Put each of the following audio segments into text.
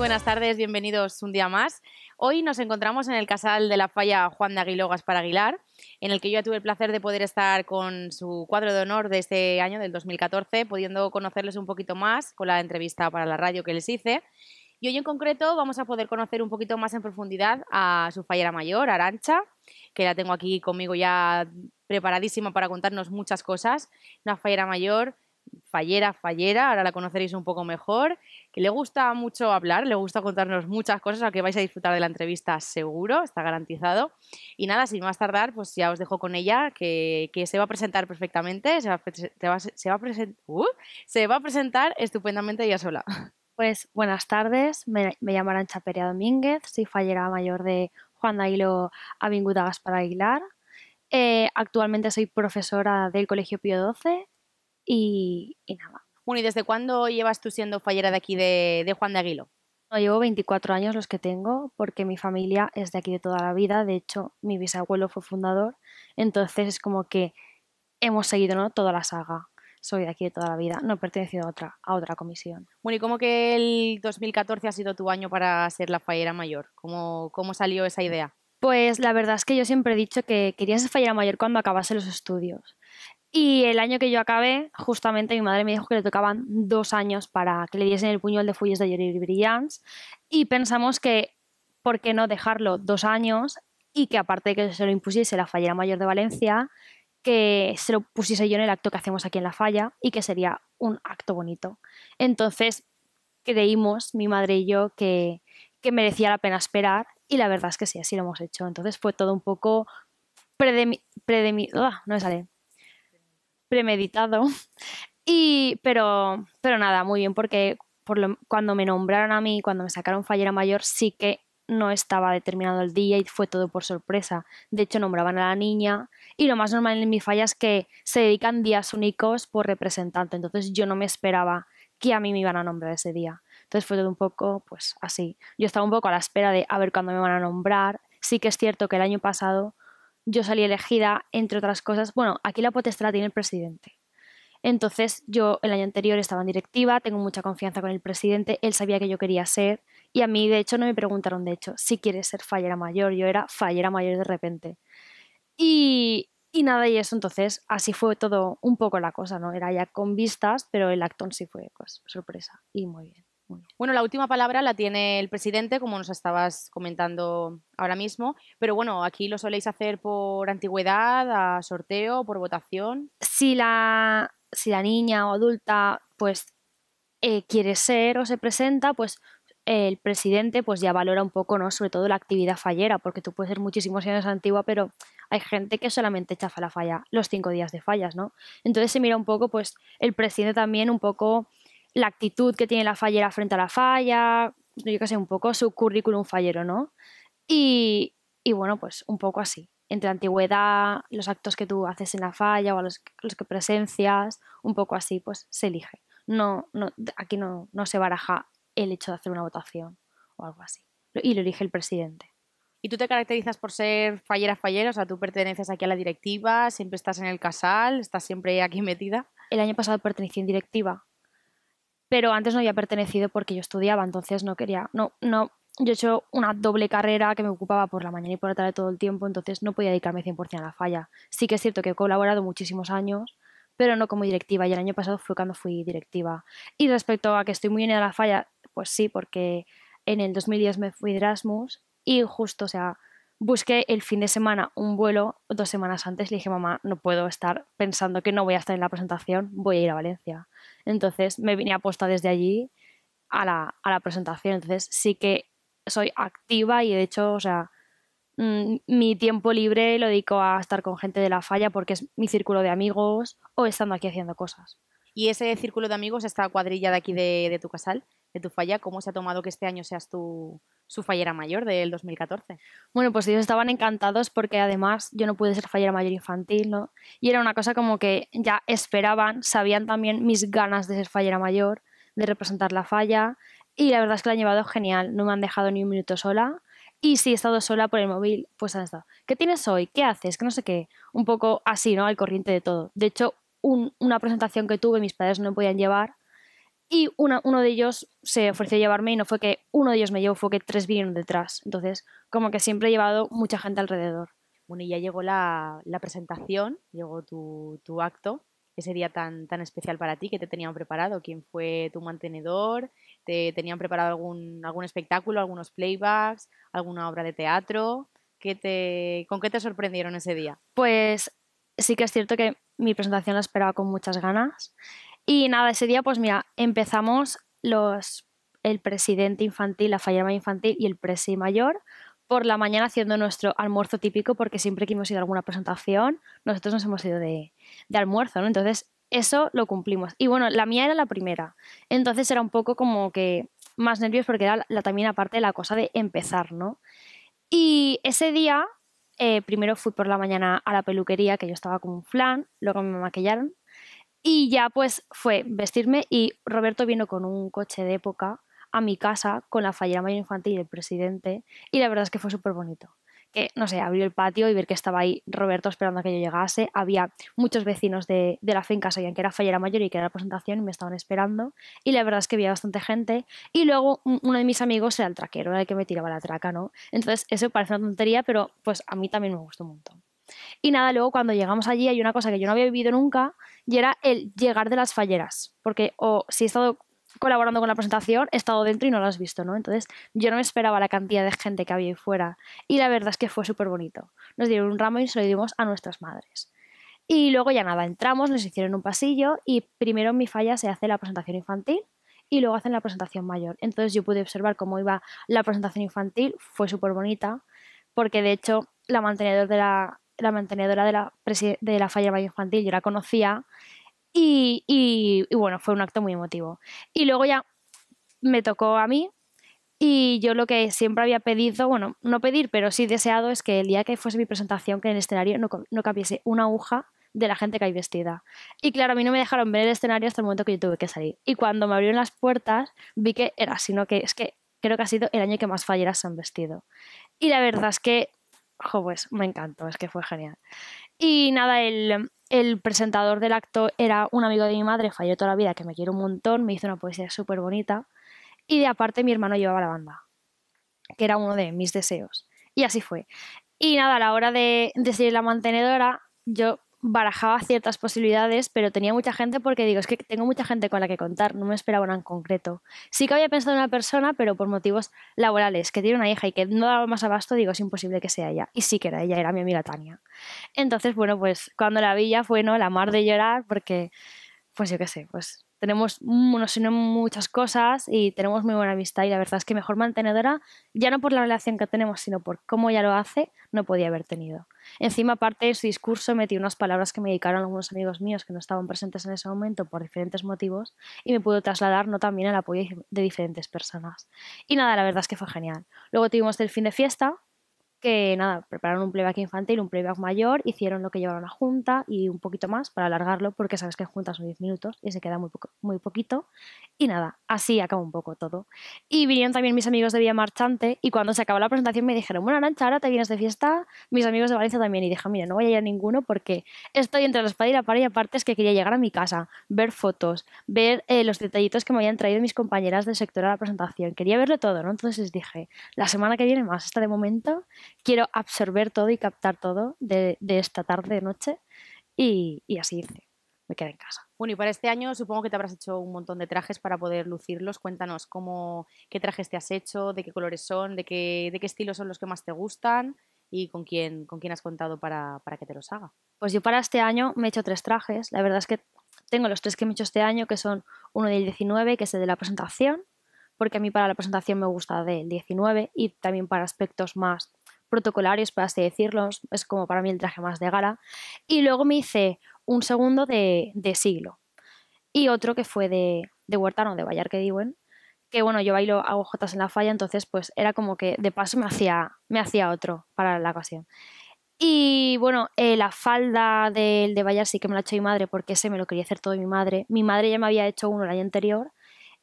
buenas tardes, bienvenidos un día más. Hoy nos encontramos en el casal de la falla Juan de Aguilogas para Aguilar, en el que yo tuve el placer de poder estar con su cuadro de honor de este año, del 2014, pudiendo conocerles un poquito más con la entrevista para la radio que les hice. Y hoy en concreto vamos a poder conocer un poquito más en profundidad a su fallera mayor, Arancha, que la tengo aquí conmigo ya preparadísima para contarnos muchas cosas. Una fallera mayor fallera, fallera, ahora la conoceréis un poco mejor, que le gusta mucho hablar, le gusta contarnos muchas cosas, a que vais a disfrutar de la entrevista seguro, está garantizado. Y nada, sin más tardar, pues ya os dejo con ella, que, se va a presentar perfectamente, se va, a uh, se va a presentar estupendamente ella sola. Pues buenas tardes, me, llamarán llamo Arancha Perea Domínguez, soy fallera mayor de Juan Dailo Avinguda Gaspar Aguilar. Eh, actualmente soy profesora del Colegio Pío XII y, nada. Bueno, ¿y desde cuándo llevas tú siendo fallera de aquí de, Juan de Aguilo? llevo 24 años los que tengo porque mi familia es de aquí de toda la vida. De hecho, mi bisabuelo fue fundador. Entonces es como que hemos seguido ¿no? toda la saga. Soy de aquí de toda la vida. No he pertenecido a otra, a otra comisión. Bueno, ¿y cómo que el 2014 ha sido tu año para ser la fallera mayor? ¿Cómo, cómo salió esa idea? Pues la verdad es que yo siempre he dicho que quería ser fallera mayor cuando acabase los estudios. Y el año que yo acabé, justamente mi madre me dijo que le tocaban dos años para que le diesen el puñol de Fulles de Llorir y Y pensamos que, ¿por qué no dejarlo dos años? Y que aparte de que se lo impusiese la fallera mayor de Valencia, que se lo pusiese yo en el acto que hacemos aquí en la falla y que sería un acto bonito. Entonces creímos, mi madre y yo, que, que merecía la pena esperar y la verdad es que sí, así lo hemos hecho. Entonces fue todo un poco predemi... ¡ah! no me sale premeditado. Y, pero, pero nada, muy bien, porque por cuando me nombraron a mí, cuando me sacaron fallera mayor, sí que no estaba determinado el día y fue todo por sorpresa. De hecho, nombraban a la niña y lo más normal en mi falla es que se dedican días únicos por representante. Entonces yo no me esperaba que a mí me iban a nombrar ese día. Entonces fue todo un poco, pues así. Yo estaba un poco a la espera de a ver cuándo me van a nombrar. Sí que es cierto que el año pasado yo salí elegida, entre otras cosas. Bueno, aquí la potestad la tiene el presidente. Entonces, yo el año anterior estaba en directiva, tengo mucha confianza con el presidente, él sabía que yo quería ser, y a mí, de hecho, no me preguntaron, de hecho, si quieres ser fallera mayor, yo era fallera mayor de repente. Y, y nada, y eso, entonces, así fue todo un poco la cosa, ¿no? Era ya con vistas, pero el actón sí fue, pues, sorpresa, y muy bien. Bueno, la última palabra la tiene el presidente, como nos estabas comentando ahora mismo, pero bueno, aquí lo soléis hacer por antigüedad, a sorteo, por votación. Si la, niña o adulta pues eh, quiere ser o se presenta, pues el presidente pues ya valora un poco, ¿no? Sobre todo la actividad fallera, porque tú puedes ser muchísimos años antigua, pero hay gente que solamente chafa la falla los cinco días de fallas, ¿no? Entonces se mira un poco, pues el presidente también un poco la actitud que tiene la fallera frente a la falla, yo qué sé, un poco su currículum fallero, ¿no? Y, bueno, pues un poco así, entre la antigüedad, los actos que tú haces en la falla o los, que presencias, un poco así, pues se elige. No, no, aquí no, no se baraja el hecho de hacer una votación o algo así. Y lo elige el presidente. ¿Y tú te caracterizas por ser fallera fallera? O sea, tú perteneces aquí a la directiva, siempre estás en el casal, estás siempre aquí metida. El año pasado pertenecí en directiva pero antes no había pertenecido porque yo estudiaba, entonces no quería, no, no, yo he hecho una doble carrera que me ocupaba por la mañana y por la tarde todo el tiempo, entonces no podía dedicarme 100% a la falla. Sí que es cierto que he colaborado muchísimos años, pero no como directiva, y el año pasado fue cuando fui directiva. Y respecto a que estoy muy en a la falla, pues sí, porque en el 2010 me fui de Erasmus y justo, o sea, busqué el fin de semana un vuelo dos semanas antes. Le dije, mamá, no puedo estar pensando que no voy a estar en la presentación, voy a ir a Valencia. Entonces me vine aposta desde allí a la, presentación. Entonces sí que soy activa y de hecho, o sea, mm, mi tiempo libre lo dedico a estar con gente de la falla porque es mi círculo de amigos o estando aquí haciendo cosas. ¿Y ese círculo de amigos, esta cuadrilla de aquí de tu casal, de tu falla, ¿cómo se ha tomado que este año seas su fallera mayor del 2014? Bueno, pues ellos estaban encantados porque además yo no pude ser fallera mayor infantil, ¿no? Y era una cosa como que ya esperaban, sabían también mis ganas de ser fallera mayor, de representar la falla, y la verdad es que la han llevado genial, no me han dejado ni un minuto sola. Y si he estado sola por el móvil, pues han estado. ¿Qué tienes hoy? ¿Qué haces? Que no sé qué. Un poco así, ¿no? Al corriente de todo. De hecho, una presentación que tuve, mis padres no me podían llevar y uno de ellos se ofreció a llevarme y no fue que uno de ellos me llevó, fue que tres vinieron detrás. Entonces, como que siempre he llevado mucha gente alrededor. Bueno, y ya llegó la, presentación, llegó tu, acto, ese día tan, tan especial para ti, que te tenían preparado, quién fue tu mantenedor, te tenían preparado algún, algún espectáculo, algunos playbacks, alguna obra de teatro. te, ¿Con qué te sorprendieron ese día? Pues sí que es cierto que mi presentación la esperaba con muchas ganas. Y nada, ese día, pues mira, empezamos los el presidente infantil, la fallama infantil y el presi mayor por la mañana haciendo nuestro almuerzo típico, porque siempre que hemos ido a alguna presentación, nosotros nos hemos ido de, almuerzo, ¿no? Entonces, eso lo cumplimos. Y bueno, la mía era la primera. Entonces era un poco como que más nervios porque era la, también aparte la cosa de empezar, ¿no? Y ese día, eh, primero fui por la mañana a la peluquería, que yo estaba como un flan, luego me maquillaron y ya pues fue vestirme y Roberto vino con un coche de época a mi casa con la fallera mayor infantil y el presidente y la verdad es que fue súper bonito. Que, no sé, abrió el patio y ver que estaba ahí Roberto esperando a que yo llegase. Había muchos vecinos de, de la finca, sabían que era fallera mayor y que era la presentación y me estaban esperando. Y la verdad es que había bastante gente. Y luego uno de mis amigos era el traquero, era el que me tiraba la traca, ¿no? Entonces, eso parece una tontería, pero pues a mí también me gustó un montón. Y nada, luego cuando llegamos allí hay una cosa que yo no había vivido nunca y era el llegar de las falleras. Porque o si he estado colaborando con la presentación, he estado dentro y no lo has visto, ¿no? Entonces yo no me esperaba la cantidad de gente que había ahí fuera. Y la verdad es que fue súper bonito. Nos dieron un ramo y se lo dimos a nuestras madres. Y luego ya nada, entramos, nos hicieron un pasillo y primero en mi falla se hace la presentación infantil y luego hacen la presentación mayor. Entonces yo pude observar cómo iba la presentación infantil, fue súper bonita, porque de hecho la mantenedora de la, la mantenedora de la, de la falla mayor infantil, yo la conocía y, y, bueno, fue un acto muy emotivo. Y luego ya me tocó a mí y yo lo que siempre había pedido, bueno, no pedir, pero sí deseado es que el día que fuese mi presentación, que en el escenario no, no una aguja de la gente que hay vestida. Y claro, a mí no me dejaron ver el escenario hasta el momento que yo tuve que salir. Y cuando me abrieron las puertas, vi que era, sino que es que creo que ha sido el año que más falleras se han vestido. Y la verdad es que pues me encantó, es que fue genial. Y nada, el, presentador del acto era un amigo de mi madre, falló toda la vida, que me quiere un montón, me hizo una poesía súper bonita. Y de aparte mi hermano llevaba la banda, que era uno de mis deseos. Y así fue. Y nada, a la hora de, de la mantenedora, yo barajaba ciertas posibilidades, pero tenía mucha gente porque digo, es que tengo mucha gente con la que contar, no me esperaba una en concreto. Sí que había pensado en una persona, pero por motivos laborales, que tiene una hija y que no daba más abasto, digo, es imposible que sea ella. Y sí que era ella, era mi amiga Tania. Entonces, bueno, pues cuando la vi ya fue, ¿no? La mar de llorar porque, pues yo qué sé, pues tenemos mm, no sé, muchas cosas y tenemos muy buena amistad y la verdad es que mejor mantenedora, ya no por la relación que tenemos, sino por cómo ella lo hace, no podía haber tenido. Encima, aparte de su discurso, metí unas palabras que me dedicaron algunos amigos míos que no estaban presentes en ese momento por diferentes motivos y me pudo trasladar no también al apoyo de diferentes personas. Y nada, la verdad es que fue genial. Luego tuvimos el fin de fiesta, que nada, prepararon un playback infantil, un playback mayor, hicieron lo que llevaron a junta y un poquito más para alargarlo, porque sabes que en juntas son 10 minutos y se queda muy, muy poquito. Y nada, así acabó un poco todo. Y vinieron también mis amigos de Vía Marchante y cuando se acabó la presentación me dijeron, bueno, ancha ahora te vienes de fiesta, mis amigos de Valencia también. Y dije, mira, no voy a ir a ninguno porque estoy entre la espada y la pared y aparte es que quería llegar a mi casa, ver fotos, ver eh, los detallitos que me habían traído mis compañeras del sector a la presentación. Quería verlo todo, ¿no? Entonces les dije, la semana que viene más, esta de momento, quiero absorber todo y captar todo de, esta tarde, noche. Y, y así hice, me quedé en casa. Bueno, y para este año supongo que te habrás hecho un montón de trajes para poder lucirlos. Cuéntanos cómo, qué trajes te has hecho, de qué colores son, de qué, de qué estilos son los que más te gustan y con quién, con quién has contado para, que te los haga. Pues yo para este año me he hecho tres trajes. La verdad es que tengo los tres que me he hecho este año, que son uno del 19, que es el de la presentación, porque a mí para la presentación me gusta del 19 y también para aspectos más protocolarios, para así decirlo, es como para mí el traje más de gala. Y luego me hice un segundo de, siglo y otro que fue de, de Huertano, de Bayar que digo que bueno, yo bailo hago jotas en la falla, entonces pues era como que de paso me hacía, me hacía otro para la ocasión. Y bueno, eh, la falda del de Bayar sí que me la ha hecho mi madre porque ese me lo quería hacer todo mi madre. Mi madre ya me había hecho uno el año anterior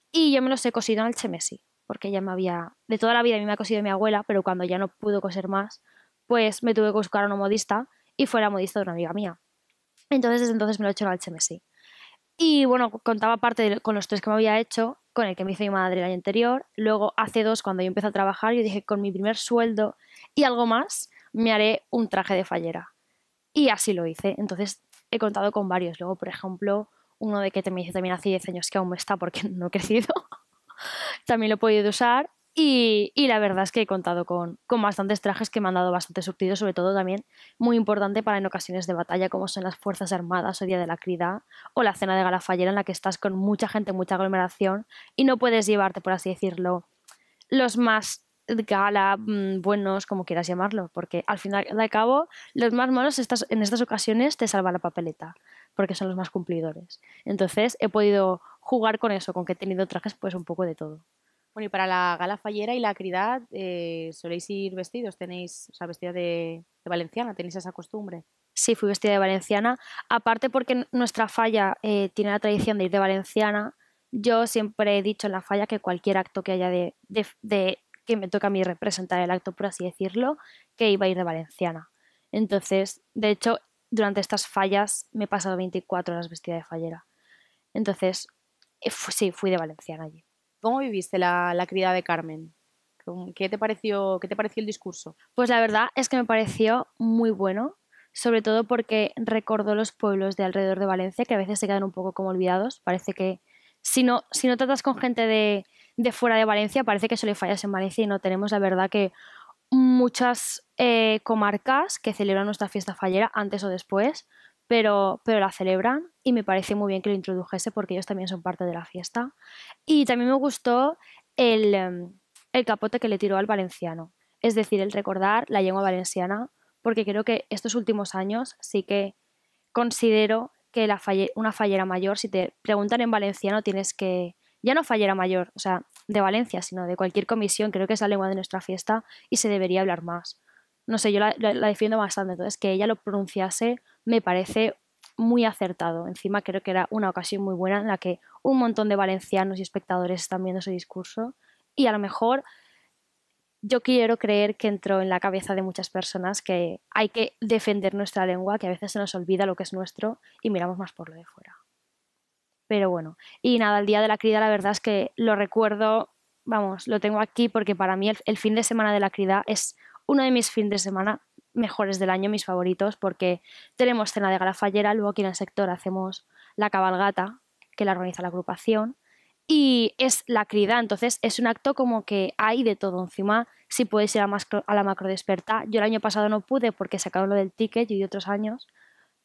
y yo me los he cosido en el chemesi, porque ya me había, de toda la vida a mí me ha cosido mi abuela, pero cuando ya no pudo coser más, pues me tuve que buscar a una modista y fue la modista de una amiga mía. Entonces, desde entonces me lo he hecho en el HMSI. Y bueno, contaba parte con los tres que me había hecho, con el que me hice mi madre el año anterior. Luego, hace dos, cuando yo empecé a trabajar, yo dije, con mi primer sueldo y algo más, me haré un traje de fallera. Y así lo hice. Entonces, he contado con varios. Luego, por ejemplo, uno de que te me hice también hace 10 años que aún me está porque no he crecido. también lo he podido usar. Y, la verdad es que he contado con, bastantes trajes que me han dado bastante surtido, sobre todo también muy importante para en ocasiones de batalla, como son las Fuerzas Armadas o Día de la Crida o la cena de gala fallera en la que estás con mucha gente, mucha aglomeración y no puedes llevarte, por así decirlo, los más gala, mm, buenos, como quieras llamarlo, porque al final al cabo, los más malos en estas ocasiones te salva la papeleta, porque son los más cumplidores. Entonces he podido jugar con eso, con que he tenido trajes pues un poco de todo. Bueno, y para la gala fallera y la cridad, eh, ¿soléis ir vestidos? ¿Tenéis, o vestida de, valenciana? ¿Tenéis esa costumbre? Sí, fui vestida de valenciana. Aparte porque nuestra falla eh, tiene la tradición de ir de valenciana, yo siempre he dicho en la falla que cualquier acto que haya de, que me toca a mí representar el acto, por así decirlo, que iba a ir de valenciana. Entonces, de hecho, durante estas fallas me he pasado 24 horas vestida de fallera. Entonces, eh, sí, fui de valenciana allí. ¿Cómo viviste la, la de Carmen? ¿Qué te, pareció, ¿Qué te pareció el discurso? Pues la verdad es que me pareció muy bueno, sobre todo porque recordó los pueblos de alrededor de Valencia que a veces se quedan un poco como olvidados. Parece que si no, si no tratas con gente de, fuera de Valencia, parece que solo fallas en Valencia y no tenemos la verdad que muchas eh, comarcas que celebran nuestra fiesta fallera antes o después, pero, la celebran y me parece muy bien que lo introdujese porque ellos también son parte de la fiesta. Y también me gustó el, em, el capote que le tiró al valenciano, es decir, el recordar la lengua valenciana, porque creo que estos últimos años sí que considero que una fallera mayor, si te preguntan en valenciano, tienes que, ya no fallera mayor, o sea, de Valencia, sino de cualquier comisión, creo que es la lengua de nuestra fiesta y se debería hablar más no sé, yo la, defiendo bastante. Entonces, que ella lo pronunciase me parece muy acertado. Encima creo que era una ocasión muy buena en la que un montón de valencianos y espectadores están viendo ese discurso y a lo mejor yo quiero creer que entró en la cabeza de muchas personas que hay que defender nuestra lengua, que a veces se nos olvida lo que es nuestro y miramos más por lo de fuera. Pero bueno, y nada, el día de la crida la verdad es que lo recuerdo, vamos, lo tengo aquí porque para mí el fin de semana de la crida es uno de mis fines de semana mejores del año, mis favoritos, porque tenemos cena de galafallera, luego aquí en el sector hacemos la cabalgata, que la organiza la agrupación, y es la crida, entonces es un acto como que hay de todo. Encima, si podéis ir a, la macro desperta, yo el año pasado no pude porque sacado lo del ticket y otros años,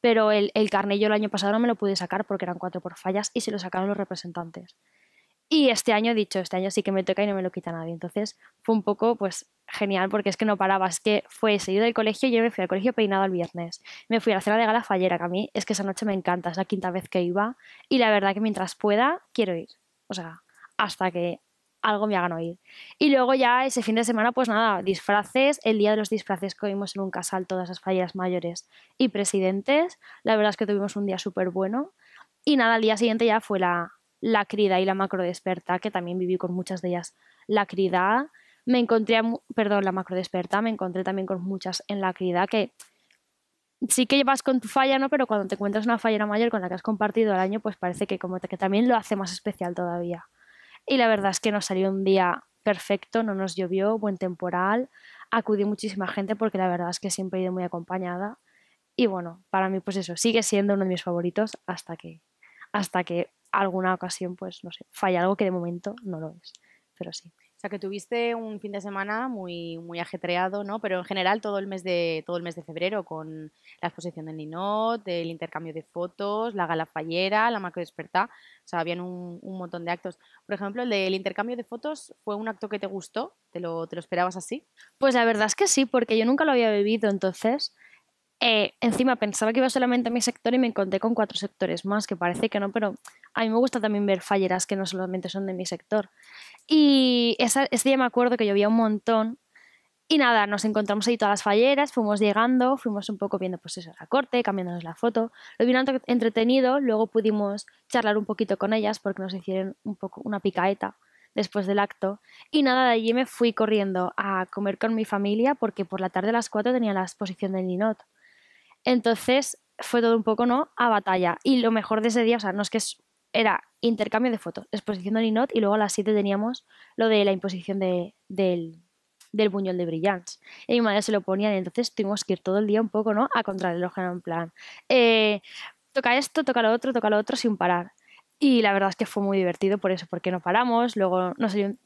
pero el, el yo el año pasado no me lo pude sacar porque eran cuatro por fallas y se lo sacaron los representantes. Y este año, dicho, este año sí que me toca y no me lo quita nadie. Entonces fue un poco, pues, genial, porque es que no paraba. Es que fue seguido del colegio, y yo me fui al colegio peinado el viernes. Me fui a la cena de gala fallera, que a mí es que esa noche me encanta, es la quinta vez que iba. Y la verdad que mientras pueda, quiero ir. O sea, hasta que algo me hagan oír. Y luego ya ese fin de semana, pues nada, disfraces, el día de los disfraces que en un casal todas las falleras mayores y presidentes, la verdad es que tuvimos un día súper bueno. Y nada, el día siguiente ya fue la, la crida y la macro desperta, que también viví con muchas de ellas. La crida, me encontré, perdón, la macro desperta, me encontré también con muchas en la crida que sí que llevas con tu falla, ¿no? Pero cuando te encuentras una fallera mayor con la que has compartido el año, pues parece que como que también lo hace más especial todavía. Y la verdad es que nos salió un día perfecto, no nos llovió, buen temporal, acudí muchísima gente porque la verdad es que siempre he ido muy acompañada. Y bueno, para mí pues eso, sigue siendo uno de mis favoritos hasta que, hasta que alguna ocasión, pues no sé, falla algo que de momento no lo es, pero sí. O sea que tuviste un fin de semana muy, muy ajetreado, ¿no? Pero en general todo el mes de todo el mes de febrero con la exposición del Ninot, el intercambio de fotos, la gala fallera, la macro despertá, o sea, habían un, un montón de actos. Por ejemplo, el del intercambio de fotos fue un acto que te gustó, ¿Te lo, te lo esperabas así? Pues la verdad es que sí, porque yo nunca lo había vivido, entonces eh, encima pensaba que iba solamente a mi sector y me encontré con cuatro sectores más, que parece que no, pero a mí me gusta también ver falleras que no solamente son de mi sector. Y ese día me acuerdo que llovía un montón y nada, nos encontramos ahí todas las falleras, fuimos llegando, fuimos un poco viendo pues eso, la corte, cambiándonos la foto. Lo vieron entretenido, luego pudimos charlar un poquito con ellas porque nos hicieron un poco una picaeta después del acto. Y nada, de allí me fui corriendo a comer con mi familia porque por la tarde a las cuatro tenía la exposición del Ninot. Entonces fue todo un poco, ¿no? A batalla. Y lo mejor de ese día, o sea, no es que era intercambio de fotos, exposición de linot y luego a las 7 teníamos lo de la imposición del, buñol de brillants. Y mi madre se lo ponía y entonces tuvimos que ir todo el día un poco, ¿no? A contrarreloj en plan, eh, toca esto, toca lo otro, toca lo otro sin parar. Y la verdad es que fue muy divertido por eso, porque no paramos, luego no sé,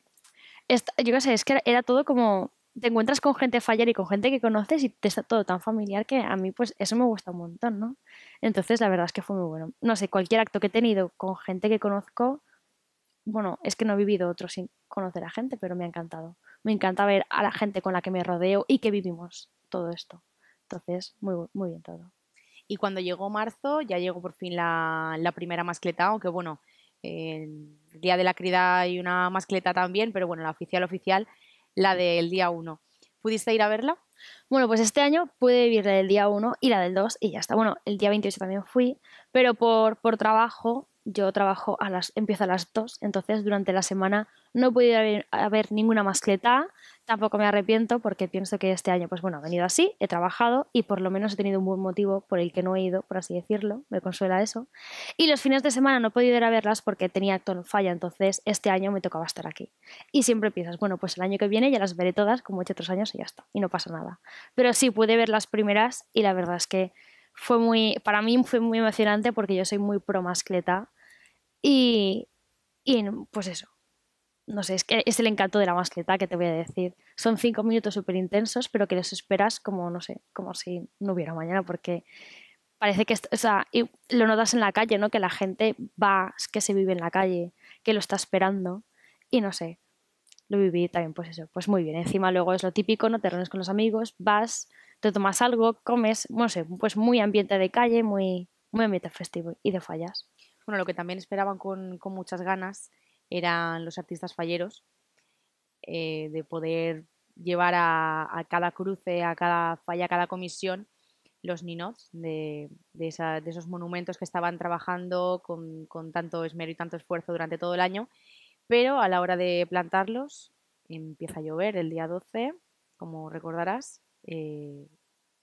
yo qué sé, es que era todo como te encuentras con gente fallar y con gente que conoces y te está todo tan familiar que a mí pues eso me gusta un montón, ¿no? Entonces la verdad es que fue muy bueno. No sé, cualquier acto que he tenido con gente que conozco, bueno, es que no he vivido otro sin conocer a gente, pero me ha encantado. Me encanta ver a la gente con la que me rodeo y que vivimos todo esto. Entonces, muy, muy bien todo. Y cuando llegó marzo, ya llegó por fin la, la primera mascleta, aunque bueno, el día de la crida hay una mascleta también, pero bueno, la oficial oficial la del día 1. ¿Pudiste ir a verla? Bueno, pues este año pude vivir la del día 1 y la del 2 y ya está. Bueno, el día 28 también fui, pero por, por trabajo, yo trabajo a las, empiezo a las 2, entonces durante la semana no pude ir a ver, ninguna mascleta, Tampoco me arrepiento porque pienso que este año, pues bueno, ha venido así, he trabajado y por lo menos he tenido un buen motivo por el que no he ido, por así decirlo, me consuela eso. Y los fines de semana no he podido ir a verlas porque tenía acto en falla, entonces este año me tocaba estar aquí. Y siempre piensas, bueno, pues el año que viene ya las veré todas, como he hecho otros años y ya está, y no pasa nada. Pero sí pude ver las primeras y la verdad es que fue muy, para mí fue muy emocionante porque yo soy muy pro mascleta y, y pues eso, no sé, es que es el encanto de la mascleta que te voy a decir. Son cinco minutos súper intensos, pero que los esperas como, no sé, como si no hubiera mañana, porque parece que, o sea, y lo notas en la calle, ¿no? Que la gente va, que se vive en la calle, que lo está esperando, y no sé, lo viví también, pues eso, pues muy bien. Encima luego es lo típico, ¿no? Te rones con los amigos, vas, te tomas algo, comes, no sé, pues muy ambiente de calle, muy, muy ambiente festivo y de fallas. Bueno, lo que también esperaban con, con muchas ganas eran los artistas falleros, eh, de poder llevar a, cada cruce, a cada falla, a cada comisión, los ninots de, esos monumentos que estaban trabajando con, tanto esmero y tanto esfuerzo durante todo el año, pero a la hora de plantarlos empieza a llover el día 12, como recordarás. Eh,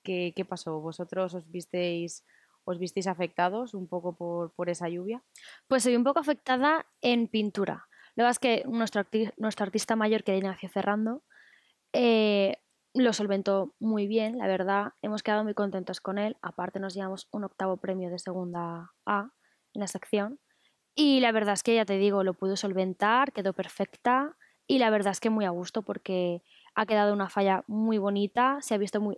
¿Qué pasó? ¿Vosotros os visteis ¿Os visteis afectados un poco por, esa lluvia? Pues soy un poco afectada en pintura. Lo que es que nuestro, nuestro artista mayor, que era Ignacio Ferrando, eh, lo solventó muy bien, la verdad. Hemos quedado muy contentos con él. Aparte nos llevamos un octavo premio de segunda A en la sección. Y la verdad es que ya te digo, lo pudo solventar, quedó perfecta y la verdad es que muy a gusto porque ha quedado una falla muy bonita, se ha visto muy,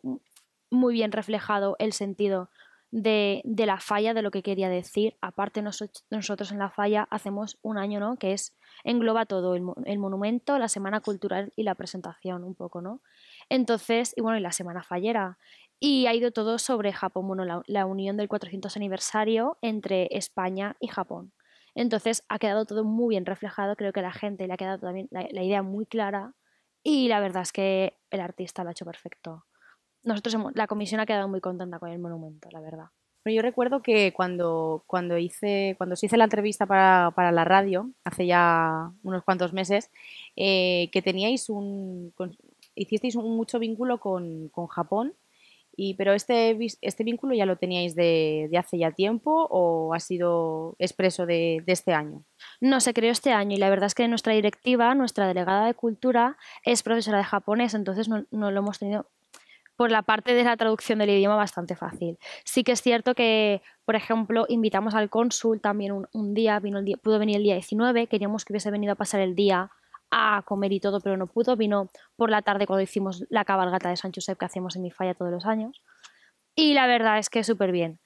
muy bien reflejado el sentido de, la falla, de lo que quería decir. Aparte, nosotros, en la falla hacemos un año, ¿no? Que es, engloba todo, el, monumento, la semana cultural y la presentación, un poco, ¿no? Entonces, y bueno, y la semana fallera. Y ha ido todo sobre Japón, bueno, la, unión del 400 aniversario entre España y Japón. Entonces, ha quedado todo muy bien reflejado, creo que la gente le ha quedado también la idea muy clara y la verdad es que el artista lo ha hecho perfecto nosotros la comisión ha quedado muy contenta con el monumento, la verdad. Yo recuerdo que cuando, cuando, hice, cuando se hice la entrevista para, la radio, hace ya unos cuantos meses, eh, que teníais un, hicisteis un, mucho vínculo con, Japón, y, pero este, este vínculo ya lo teníais de, hace ya tiempo o ha sido expreso de, este año? No, se creó este año y la verdad es que nuestra directiva, nuestra delegada de cultura, es profesora de japonés, entonces no lo hemos tenido por la parte de la traducción del idioma bastante fácil. Sí que es cierto que, por ejemplo, invitamos al cónsul también un, día, vino el día, pudo venir el día 19, queríamos que hubiese venido a pasar el día a comer y todo, pero no pudo, vino por la tarde cuando hicimos la cabalgata de San Josep que hacemos en mi falla todos los años. Y la verdad es que súper bien.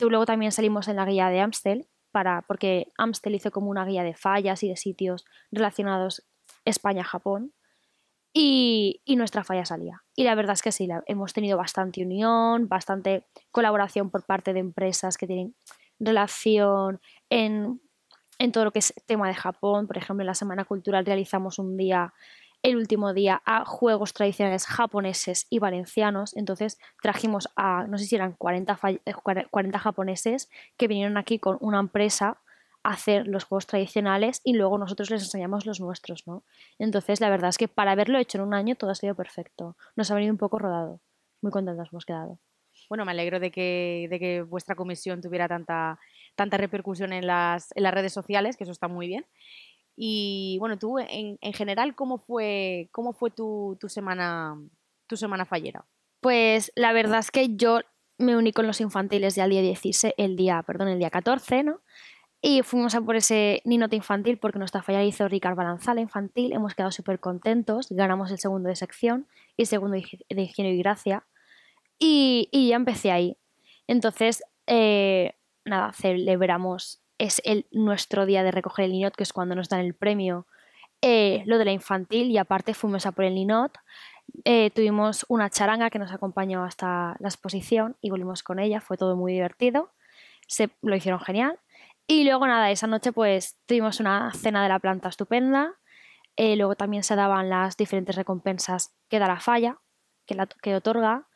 Luego también salimos en la guía de Amstel, para, porque Amstel hizo como una guía de fallas y de sitios relacionados España-Japón, y, nuestra falla salía. Y la verdad es que sí, hemos tenido bastante unión, bastante colaboración por parte de empresas que tienen relación en, en todo lo que es tema de Japón. Por ejemplo, en la Semana Cultural realizamos un día el último día a juegos tradicionales japoneses y valencianos. Entonces trajimos a, no sé si eran 40, 40, japoneses que vinieron aquí con una empresa hacer los juegos tradicionales y luego nosotros les enseñamos los nuestros, ¿no? Entonces, la verdad es que para haberlo hecho en un año todo ha sido perfecto. Nos ha venido un poco rodado. Muy contentos hemos quedado. Bueno, me alegro de que, vuestra comisión tuviera tanta, tanta repercusión en las, redes sociales, que eso está muy bien. Y bueno, tú, en, general, ¿cómo fue, cómo fue tu, tu, semana, tu semana fallera? Pues la verdad es que yo me uní con los infantiles ya el día, 16, el día, perdón, el día 14, ¿no? Y fuimos a por ese Ninote infantil porque nuestra falla hizo Ricard Balanzala infantil. Hemos quedado súper contentos. Ganamos el segundo de sección y segundo de ingenio y gracia. Y, ya empecé ahí. Entonces, eh, nada, celebramos. Es el, nuestro día de recoger el Ninot, que es cuando nos dan el premio. Eh, lo de la infantil y aparte fuimos a por el Ninot. Eh, tuvimos una charanga que nos acompañó hasta la exposición y volvimos con ella. Fue todo muy divertido. Se, lo hicieron genial. Y luego nada, esa noche pues tuvimos una cena de la planta estupenda. Eh, luego también se daban las diferentes recompensas que da la falla, que, la, que otorga.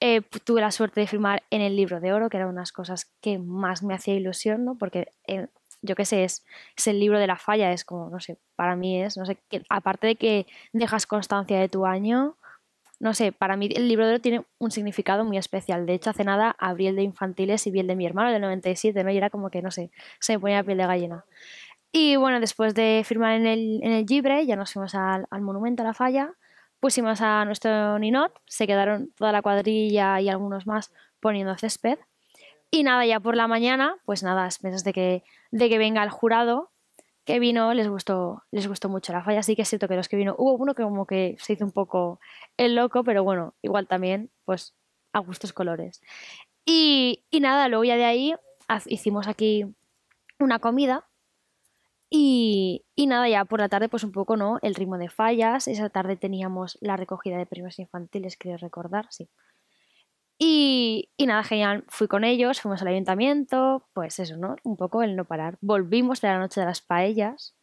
Eh, tuve la suerte de firmar en el libro de oro, que era unas cosas que más me hacía ilusión, ¿no? Porque eh, yo qué sé, es, es, el libro de la falla, es como, no sé, para mí es, no sé, aparte de que dejas constancia de tu año, no sé, para mí el libro de oro tiene un significado muy especial. De hecho, hace nada abrí el de infantiles y vi el de mi hermano del 97, ¿no? Y era como que, no sé, se me ponía piel de gallina. Y bueno, después de firmar en el, en Gibre, ya nos fuimos al, monumento, a la falla, pusimos a nuestro Ninot, se quedaron toda la cuadrilla y algunos más poniendo césped. Y nada, ya por la mañana, pues nada, a de que, de que venga el jurado, que vino les gustó, les gustó mucho la falla. Sí que es cierto que los que vino, hubo uno que como que se hizo un poco el loco, pero bueno, igual también, pues a gustos colores. Y, y nada, luego ya de ahí hicimos aquí una comida y, y, nada, ya por la tarde, pues un poco, ¿no? El ritmo de fallas. Esa tarde teníamos la recogida de primas infantiles, creo recordar, sí. Y, nada, genial, fui con ellos, fuimos al ayuntamiento, pues eso, ¿no? Un poco el no parar. Volvimos de la noche de las paellas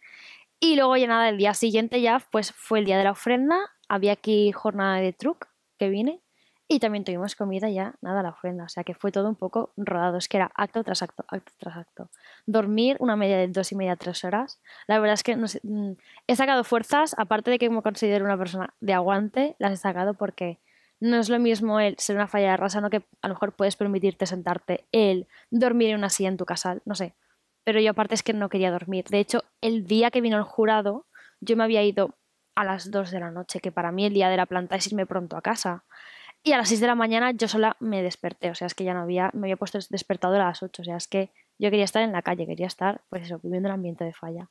y luego ya nada, el día siguiente ya, pues fue el día de la ofrenda, había aquí jornada de truc que vine y también tuvimos comida ya, nada, la ofrenda, o sea que fue todo un poco rodado, es que era acto tras acto, acto tras acto. Dormir una media de dos y media, tres horas, la verdad es que mm, he sacado fuerzas, aparte de que me considero una persona de aguante, las he sacado porque no es lo mismo el ser una falla de raza, no que a lo mejor puedes permitirte sentarte, el dormir en una silla en tu casal, no sé. Pero yo aparte es que no quería dormir. De hecho, el día que vino el jurado, yo me había ido a las 2 de la noche, que para mí el día de la planta es irme pronto a casa. Y a las 6 de la mañana yo sola me desperté, o sea, es que ya no había, me había puesto despertado a las 8, o sea, es que yo quería estar en la calle, quería estar, pues eso, viviendo el ambiente de falla.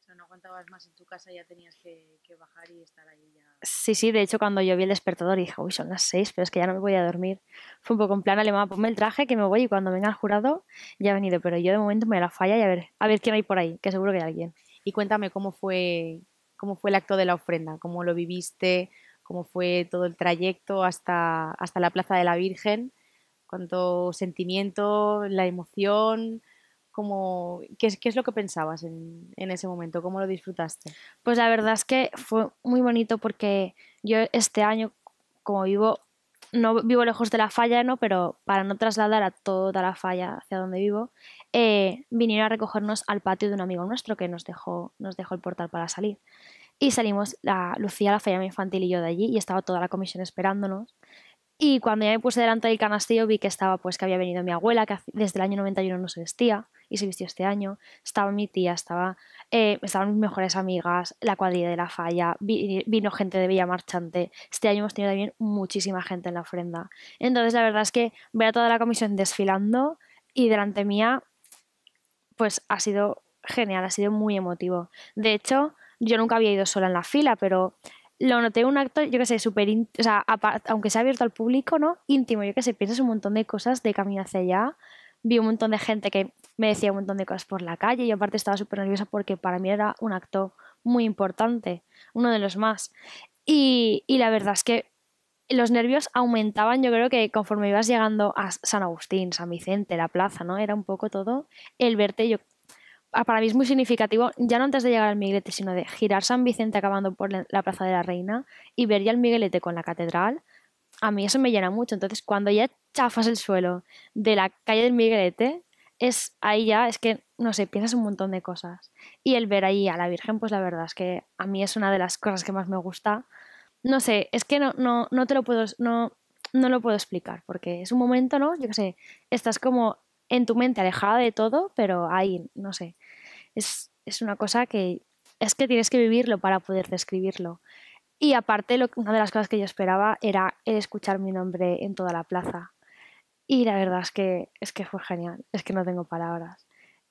O sea, no aguantabas más en tu casa, ya tenías que, que bajar y estar ahí ya Sí, sí, de hecho cuando yo vi el despertador dije, uy, son las seis, pero es que ya no me voy a dormir. Fue un poco en plan alemán, ponme el traje que me voy y cuando venga el jurado ya ha venido, pero yo de momento me la falla y a ver, a ver quién hay por ahí, que seguro que hay alguien. Y cuéntame cómo fue, cómo fue el acto de la ofrenda, cómo lo viviste, cómo fue todo el trayecto hasta, hasta la Plaza de la Virgen, cuánto sentimiento, la emoción, como, ¿qué, es, lo que pensabas en, ese momento? ¿Cómo lo disfrutaste? Pues la verdad es que fue muy bonito porque yo este año, como vivo, no vivo lejos de la falla, ¿no? Pero para no trasladar a toda la falla hacia donde vivo, eh, vinieron a recogernos al patio de un amigo nuestro que nos dejó, nos dejó el portal para salir. Y salimos la Lucía, la falla infantil y yo de allí y estaba toda la comisión esperándonos. Y cuando ya me puse delante del canastillo vi que estaba, pues que había venido mi abuela, que desde el año 91 no se vestía y se vistió este año. Estaba mi tía, estaba, eh, estaban mis mejores amigas, la cuadrilla de la falla, vino gente de Villa Marchante. Este año hemos tenido también muchísima gente en la ofrenda. Entonces, la verdad es que ver a toda la comisión desfilando y delante mía, pues ha sido genial, ha sido muy emotivo. De hecho, yo nunca había ido sola en la fila, pero lo noté un acto, yo que sé, super o sea, aunque sea abierto al público, ¿no? Íntimo, yo que sé, piensas un montón de cosas de camino hacia allá. Vi un montón de gente que me decía un montón de cosas por la calle y aparte estaba súper nerviosa porque para mí era un acto muy importante, uno de los más. Y, y la verdad es que los nervios aumentaban, yo creo que conforme ibas llegando a San Agustín, San Vicente, la plaza, ¿no? Era un poco todo el verte, yo Ah, para mí es muy significativo, ya no antes de llegar al Miguelete, sino de girar San Vicente acabando por la Plaza de la Reina y ver ya el Miguelete con la catedral, a mí eso me llena mucho. Entonces, cuando ya chafas el suelo de la calle del Miguelete, es ahí ya, es que, no sé, piensas un montón de cosas. Y el ver ahí a la Virgen, pues la verdad es que a mí es una de las cosas que más me gusta. No sé, es que no, no, no te lo puedo, no, no lo puedo explicar, porque es un momento, ¿no? Yo qué sé, estás como en tu mente, alejada de todo, pero ahí, no sé. Es, es una cosa que es que tienes que vivirlo para poder describirlo. Y aparte, una de las cosas que yo esperaba era el escuchar mi nombre en toda la plaza. Y la verdad es que, es que fue genial, es que no tengo palabras.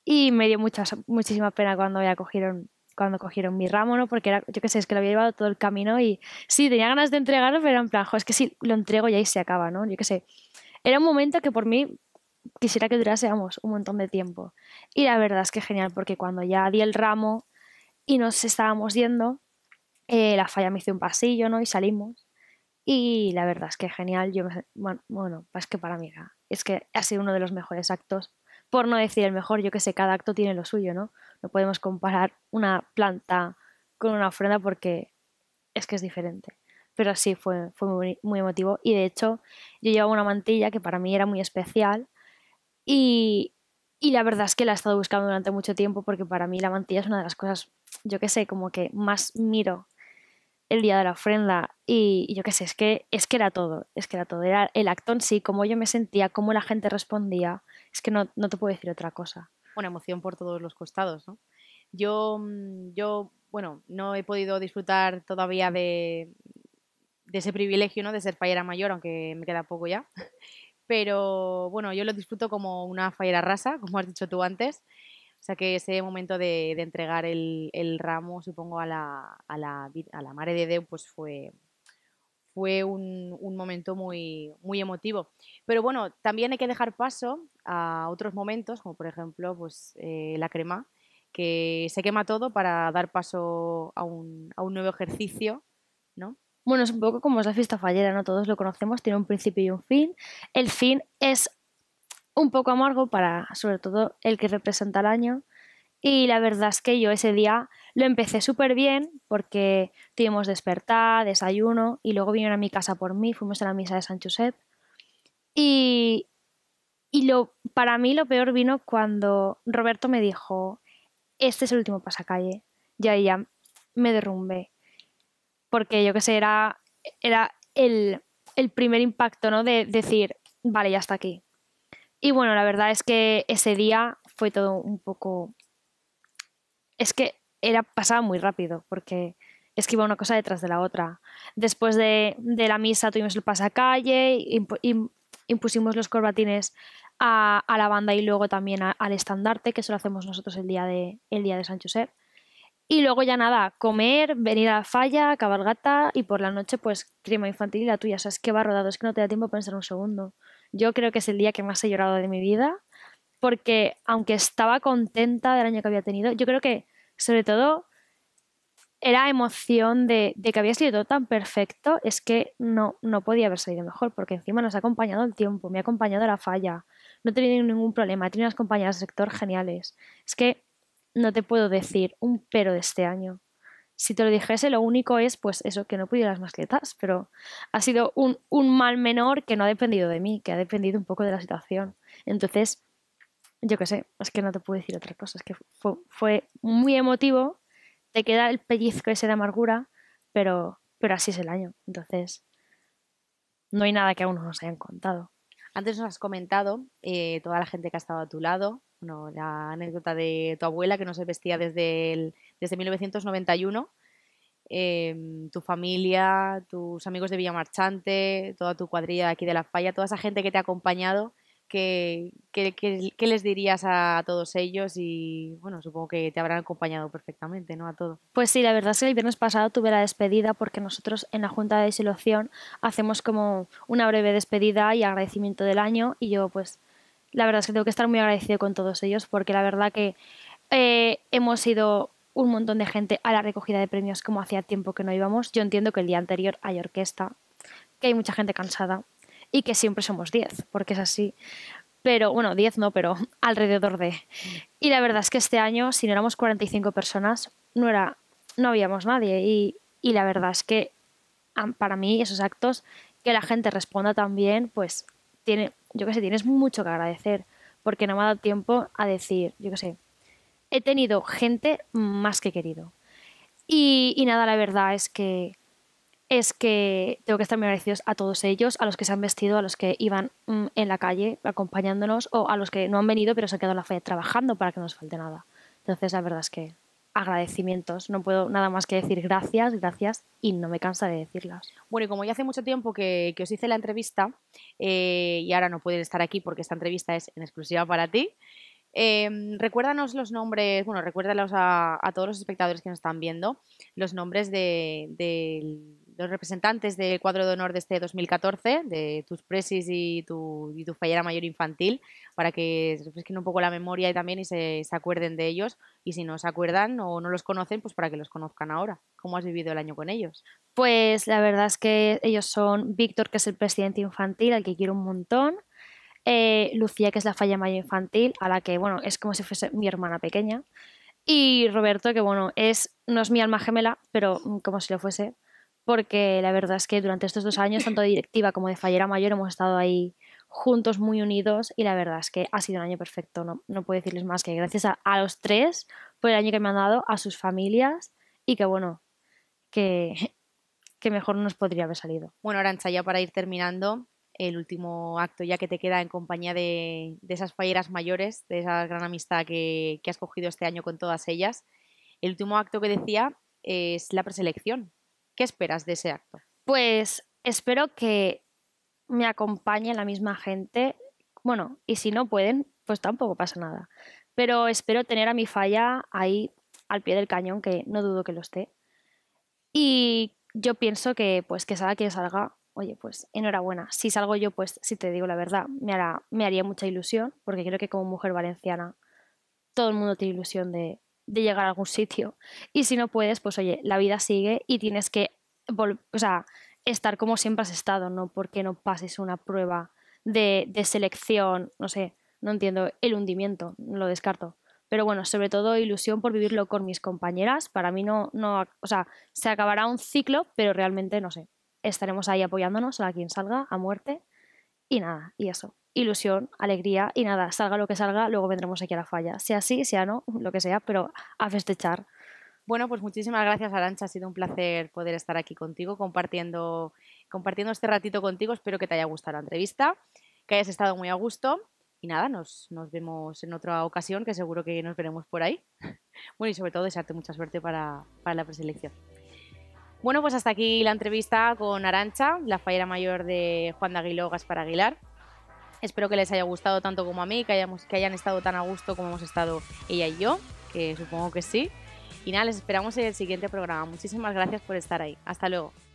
Y me dio mucha, muchísima pena cuando ya cogieron cuando cogieron mi ramo, ¿no? Porque era, yo qué sé, es que lo había llevado todo el camino y sí, tenía ganas de entregarlo, pero era en plan, es que si lo entrego y ahí se acaba, ¿no? Yo qué sé. Era un momento que por mí quisiera que duraseamos un montón de tiempo. Y la verdad es que genial, porque cuando ya di el ramo y nos estábamos yendo, eh, la falla me hizo un pasillo, ¿no? Y salimos. Y la verdad es que genial, yo bueno, es que para mí es que ha sido uno de los mejores actos, por no decir el mejor, yo que sé, cada acto tiene lo suyo, ¿no? No podemos comparar una planta con una ofrenda porque es que es diferente. Pero sí, fue, fue muy, muy emotivo. Y de hecho, yo llevaba una mantilla que para mí era muy especial, y, la verdad es que la he estado buscando durante mucho tiempo porque para mí la mantilla es una de las cosas, yo qué sé, como que más miro el día de la ofrenda y, yo qué sé, es que, es que era todo, es que era todo, era el acto en sí, cómo yo me sentía, cómo la gente respondía, es que no, te puedo decir otra cosa. Una emoción por todos los costados, ¿no? Yo, mm, yo bueno, no he podido disfrutar todavía de, de ese privilegio, ¿no? De ser payera mayor, aunque me queda poco ya pero bueno, yo lo disfruto como una fallera rasa, como has dicho tú antes. O sea que ese momento de, entregar el, ramo, supongo, a la, a la, madre de Deu, pues fue, un, momento muy, emotivo. Pero bueno, también hay que dejar paso a otros momentos, como por ejemplo pues, eh, la crema, que se quema todo para dar paso a un, a un nuevo ejercicio, ¿no? Bueno, es un poco como es la fiesta fallera, ¿no? Todos lo conocemos, tiene un principio y un fin. El fin es un poco amargo para, sobre todo, el que representa el año. Y la verdad es que yo ese día lo empecé súper bien porque tuvimos despertar, desayuno y luego vinieron a mi casa por mí, fuimos a la misa de San Josep. Y, y lo, para mí lo peor vino cuando Roberto me dijo, este es el último pasacalle. Ya, ya, me derrumbé porque yo que sé, era, era el, primer impacto, ¿no? De decir, vale, ya está aquí. Y bueno, la verdad es que ese día fue todo un poco... Es que era pasaba muy rápido, porque es que iba una cosa detrás de la otra. Después de, la misa tuvimos el pasacalle, impusimos los corbatines a, la banda y luego también al estandarte, que eso lo hacemos nosotros el día de, el día de San Josep. Y luego ya nada, comer, venir a la falla, cabalgata y por la noche pues crema infantil y la tuya. O sea, es que va rodado, es que no te da tiempo a pensar un segundo. Yo creo que es el día que más he llorado de mi vida porque aunque estaba contenta del año que había tenido, yo creo que sobre todo era emoción de, que había sido todo tan perfecto, es que no, no podía haber salido mejor porque encima nos ha acompañado el tiempo, me ha acompañado la falla, no he tenido ningún problema, he tenido unas compañeras de sector geniales. Es que no te puedo decir un pero de este año. Si te lo dijese, lo único es, pues eso, que no pude las mascletas, pero ha sido un, mal menor que no ha dependido de mí, que ha dependido un poco de la situación. Entonces, yo qué sé, es que no te puedo decir otra cosa, es que fue, muy emotivo, te queda el pellizco ese de amargura, pero, pero así es el año. Entonces, no hay nada que aún no nos hayan contado. Antes nos has comentado eh, toda la gente que ha estado a tu lado, la anécdota de tu abuela que no se vestía desde, desde 1991, em, tu familia, tus amigos de Villa Marchante, toda tu cuadrilla aquí de la falla, toda esa gente que te ha acompañado ¿Qué, qué, les dirías a todos ellos? Y bueno, supongo que te habrán acompañado perfectamente, ¿no? A todo. Pues sí, la verdad es que el viernes pasado tuve la despedida porque nosotros en la Junta de disilución hacemos como una breve despedida y agradecimiento del año y yo pues la verdad es que tengo que estar muy agradecido con todos ellos porque la verdad que eh, hemos ido un montón de gente a la recogida de premios como hacía tiempo que no íbamos. Yo entiendo que el día anterior hay orquesta, que hay mucha gente cansada, y que siempre somos 10, porque es así. Pero bueno, 10 no, pero alrededor de. Y la verdad es que este año, si no éramos 45 personas, no, era, no habíamos nadie. Y, la verdad es que para mí esos actos, que la gente responda también, pues tiene, yo qué sé, tienes mucho que agradecer, porque no me ha dado tiempo a decir, yo que sé, he tenido gente más que querido. Y, y, nada, la verdad es que es que tengo que estar muy agradecidos a todos ellos, a los que se han vestido, a los que iban mm, en la calle acompañándonos o a los que no han venido pero se han quedado en la fe trabajando para que no nos falte nada. Entonces la verdad es que agradecimientos, no puedo nada más que decir gracias, gracias y no me cansa de decirlas. Bueno, y como ya hace mucho tiempo que, os hice la entrevista eh, y ahora no pueden estar aquí porque esta entrevista es en exclusiva para ti, em, recuérdanos los nombres, bueno, recuérdalos a, a, todos los espectadores que nos están viendo, los nombres de los representantes del cuadro de honor de este 2014, de tus presis y tu, y tu fallera mayor infantil, para que refresquen un poco la memoria y también y se, acuerden de ellos. Y si no se acuerdan o no los conocen, pues para que los conozcan ahora. ¿Cómo has vivido el año con ellos? Pues la verdad es que ellos son Víctor, que es el presidente infantil, al que quiero un montón. Eh, Lucía, que es la falla mayor infantil, a la que, bueno, es como si fuese mi hermana pequeña. Y Roberto, que bueno, es, no es mi alma gemela, pero mm, como si lo fuese, porque la verdad es que durante estos dos años, tanto de directiva como de fallera mayor, hemos estado ahí juntos, muy unidos, y la verdad es que ha sido un año perfecto. No, puedo decirles más que gracias a, los tres por el año que me han dado, a sus familias, y que bueno, que, que mejor nos podría haber salido. Bueno, Arancha, ya para ir terminando, el último acto ya que te queda en compañía de, esas falleras mayores, de esa gran amistad que, que, has cogido este año con todas ellas. El último acto que decía es la preselección, ¿Qué esperas de ese acto? Pues espero que me acompañe la misma gente. Bueno, y si no pueden, pues tampoco pasa nada. Pero espero tener a mi falla ahí al pie del cañón, que no dudo que lo esté. Y yo pienso que, pues, que salga quien salga, oye, pues enhorabuena. Si salgo yo, pues, si te digo la verdad, me, me haría mucha ilusión, porque creo que como mujer valenciana todo el mundo tiene ilusión de, de llegar a algún sitio. Y si no puedes, pues oye, la vida sigue y tienes que o sea, estar como siempre has estado, ¿no? Porque no pases una prueba de, de selección, no sé, no entiendo, el hundimiento, lo descarto. Pero bueno, sobre todo ilusión por vivirlo con mis compañeras. Para mí no, no, o sea, se acabará un ciclo, pero realmente no sé. Estaremos ahí apoyándonos a quien salga, a muerte. Y nada, y eso ilusión, alegría y nada, salga lo que salga, luego vendremos aquí a la falla. Sea así sea no, lo que sea, pero a festechar. Bueno, pues muchísimas gracias, Arancha. Ha sido un placer poder estar aquí contigo, compartiendo, compartiendo este ratito contigo. Espero que te haya gustado la entrevista, que hayas estado muy a gusto. Y nada, nos, vemos en otra ocasión, que seguro que nos veremos por ahí. Bueno, y sobre todo desearte mucha suerte para, la preselección. Bueno, pues hasta aquí la entrevista con Arancha, la fallera mayor de Juan de Aguiló Gaspar Aguilar. Espero que les haya gustado tanto como a mí, que, hayamos, que hayan estado tan a gusto como hemos estado ella y yo, que supongo que sí. Y nada, les esperamos en el siguiente programa. Muchísimas gracias por estar ahí. Hasta luego.